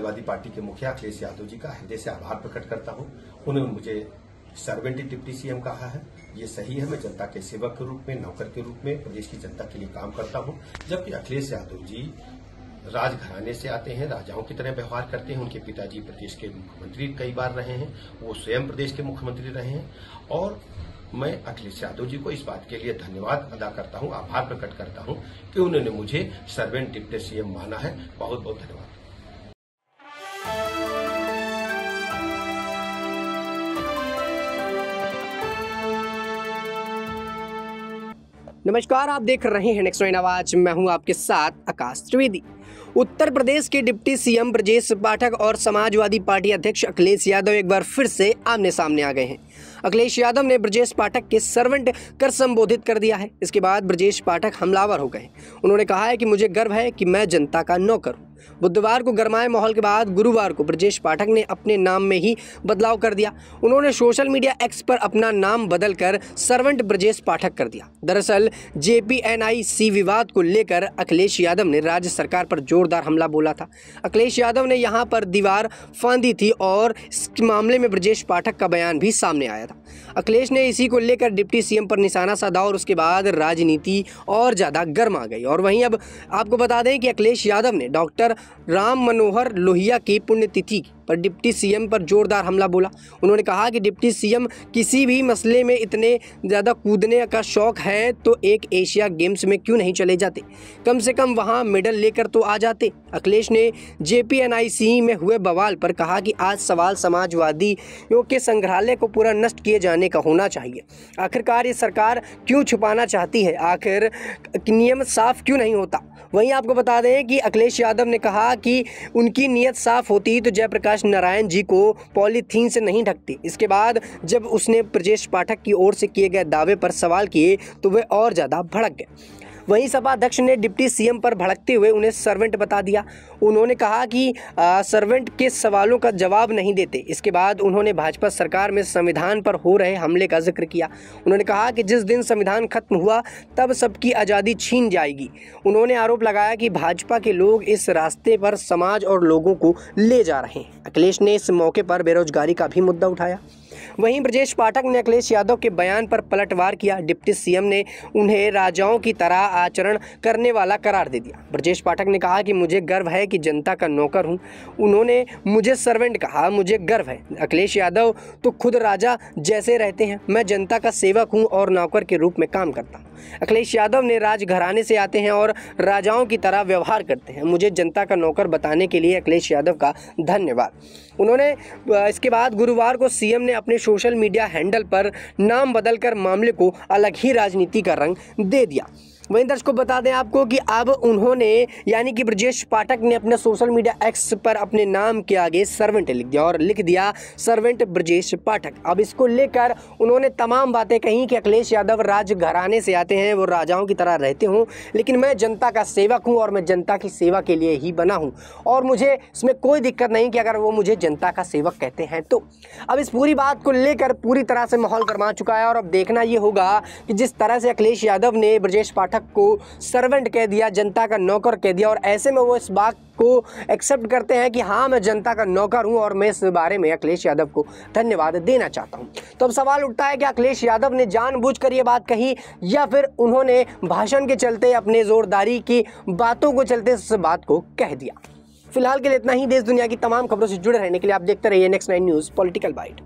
Samajwadi party के मुखिया अखिलेश यादव जी का हृदय से आभार प्रकट करता हूं उन्होंने मुझे सर्वेंटी डिप्टी सीएम कहा है ये सही है मैं जनता के सेवक के रूप में नौकर के रूप में प्रदेश की जनता के लिए काम करता हूं जबकि अखिलेश यादव जी राजघराने से आते हैं राजाओं की तरह व्यवहार करते हैं उनके पिताजी प्रदेश के मुख्यमंत्री कई बार रहे हैं वो स्वयं प्रदेश के मुख्यमंत्री रहे हैं और मैं अखिलेश यादव जी को इस बात के लिए धन्यवाद अदा करता हूं आभार प्रकट करता हूं कि उन्होंने मुझे सर्वेंट डिप्टी सीएम माना है बहुत बहुत धन्यवाद नमस्कार आप देख रहे हैं नेक्स्ट आवाज मैं हूं आपके साथ आकाश त्रिवेदी उत्तर प्रदेश के डिप्टी सीएम ब्रजेश पाठक और समाजवादी पार्टी अध्यक्ष अखिलेश यादव एक बार फिर से आमने सामने आ गए हैं अखिलेश यादव ने ब्रजेश पाठक के सर्वेंट कर संबोधित कर दिया है इसके बाद ब्रजेश पाठक हमलावर हो गए उन्होंने कहा है कि मुझे गर्व है कि मैं जनता का नौकर हूँ बुधवार को गर्माए माहौल के बाद गुरुवार को ब्रजेश पाठक ने अपने नाम में ही बदलाव कर दिया उन्होंने सोशल मीडिया एक्स पर अपना नाम बदलकर सर्वेंट ब्रजेश पाठक कर दिया दरअसल जेपीएनआईसी विवाद को लेकर अखिलेश यादव ने राज्य सरकार पर जोरदार हमला बोला था अखिलेश यादव ने यहाँ पर दीवार फांदी थी और इस मामले में ब्रजेश पाठक का बयान भी सामने आया था अखिलेश ने इसी को लेकर डिप्टी सीएम पर निशाना साधा और उसके बाद राजनीति और ज़्यादा गर्मा गई और वहीं अब आपको बता दें कि अखिलेश यादव ने डॉक्टर राम मनोहर लोहिया की पुण्यतिथि पर डिप्टी सीएम पर जोरदार हमला बोला उन्होंने कहा कि डिप्टी सीएम किसी भी मसले में इतने ज़्यादा कूदने का शौक है तो एक एशिया गेम्स में क्यों नहीं चले जाते कम से कम वहाँ मेडल लेकर तो आ जाते अखिलेश ने जे में हुए बवाल पर कहा कि आज सवाल समाजवादियों के संग्रहालय को पूरा नष्ट किए जाने का होना चाहिए आखिरकार ये सरकार क्यों छुपाना चाहती है आखिर नियम साफ क्यों नहीं होता वहीं आपको बता दें कि अखिलेश यादव ने कहा कि उनकी नीयत साफ होती तो जयप्रकाश प्रकाश नारायण जी को पॉलीथीन से नहीं ढकती इसके बाद जब उसने ब्रजेश पाठक की ओर से किए गए दावे पर सवाल किए तो वे और ज़्यादा भड़क गए वहीं सपा अध्यक्ष ने डिप्टी सीएम पर भड़कते हुए उन्हें सर्वेंट बता दिया उन्होंने कहा कि सर्वेंट के सवालों का जवाब नहीं देते इसके बाद उन्होंने भाजपा सरकार में संविधान पर हो रहे हमले का जिक्र किया उन्होंने कहा कि जिस दिन संविधान खत्म हुआ तब सबकी आज़ादी छीन जाएगी उन्होंने आरोप लगाया कि भाजपा के लोग इस रास्ते पर समाज और लोगों को ले जा रहे हैं अखिलेश ने इस मौके पर बेरोजगारी का भी मुद्दा उठाया वहीं ब्रजेश पाठक ने अखिलेश यादव के बयान पर पलटवार किया डिप्टी सीएम ने उन्हें राजाओं की तरह आचरण करने वाला करार दे दिया ब्रजेश पाठक ने कहा कि मुझे गर्व है कि जनता का नौकर हूँ उन्होंने मुझे सर्वेंट कहा मुझे गर्व है अखिलेश यादव तो खुद राजा जैसे रहते हैं मैं जनता का सेवक हूँ और नौकर के रूप में काम करता हूँ अखिलेश यादव ने राज घराने से आते हैं और राजाओं की तरह व्यवहार करते हैं मुझे जनता का नौकर बताने के लिए अखिलेश यादव का धन्यवाद उन्होंने इसके बाद गुरुवार को सीएम ने अपने सोशल मीडिया हैंडल पर नाम बदलकर मामले को अलग ही राजनीति का रंग दे दिया वहीं दर्शकों बता दें आपको कि अब उन्होंने यानी कि ब्रजेश पाठक ने अपने सोशल मीडिया एक्स पर अपने नाम के आगे सर्वेंट लिख दिया और लिख दिया सर्वेंट ब्रजेश पाठक अब इसको लेकर उन्होंने तमाम बातें कहीं कि अखिलेश यादव राज घराने से आते हैं वो राजाओं की तरह रहते हूँ लेकिन मैं जनता का सेवक हूँ और मैं जनता की सेवा के लिए ही बना हूँ और मुझे इसमें कोई दिक्कत नहीं कि अगर वो मुझे जनता का सेवक कहते हैं तो अब इस पूरी बात को लेकर पूरी तरह से माहौल गरमा चुका है और अब देखना ये होगा कि जिस तरह से अखिलेश यादव ने ब्रजेश पाठक शासक को सर्वेंट कह दिया जनता का नौकर कह दिया और ऐसे में वो इस बात को एक्सेप्ट करते हैं कि हाँ मैं जनता का नौकर हूँ और मैं इस बारे में अखिलेश यादव को धन्यवाद देना चाहता हूँ तो अब सवाल उठता है कि अखिलेश यादव ने जानबूझकर ये बात कही या फिर उन्होंने भाषण के चलते अपने जोरदारी की बातों को चलते इस बात को कह दिया फिलहाल के लिए इतना ही देश दुनिया की तमाम खबरों से जुड़े रहने के लिए आप देखते रहिए next nine news political bite